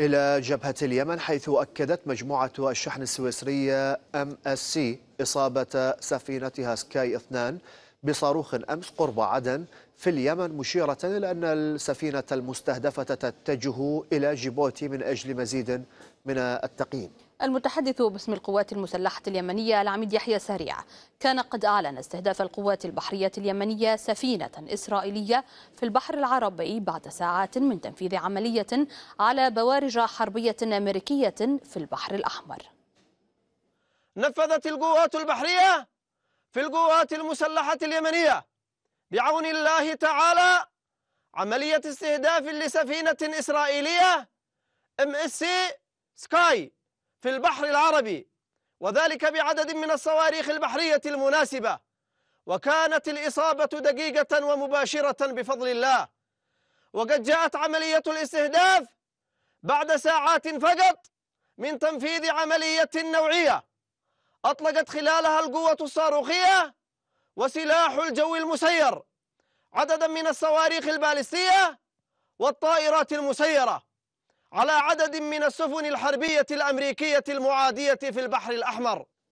إلى جبهة اليمن حيث أكدت مجموعة الشحن السويسرية أم أس سي إصابة سفينتها سكاي 2 بصاروخ أمس قرب عدن في اليمن مشيرة إلى أن السفينة المستهدفة تتجه إلى جيبوتي من أجل مزيد من التقييم المتحدث باسم القوات المسلحة اليمنية العميد يحيى سريع كان قد أعلن استهداف القوات البحرية اليمنية سفينة إسرائيلية في البحر العربي بعد ساعات من تنفيذ عملية على بوارج حربية أمريكية في البحر الأحمر نفذت القوات البحرية في القوات المسلحة اليمنية بعون الله تعالى عملية استهداف لسفينة إسرائيلية ام اس سي سكاي في البحر العربي وذلك بعدد من الصواريخ البحرية المناسبة وكانت الإصابة دقيقة ومباشرة بفضل الله وقد جاءت عملية الاستهداف بعد ساعات فقط من تنفيذ عملية نوعية أطلقت خلالها القوة الصاروخية وسلاح الجو المسير عددا من الصواريخ البالستية والطائرات المسيرة على عدد من السفن الحربية الأمريكية المعادية في البحر الأحمر